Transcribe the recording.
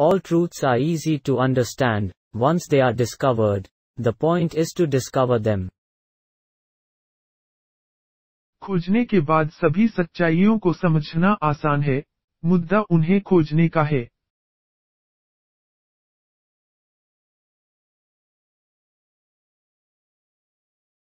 All truths are easy to understand, once they are discovered. The point is to discover them. खोजने के बाद सभी सच्चाइयों को समझना आसान है मुद्दा उन्हें खोजने का है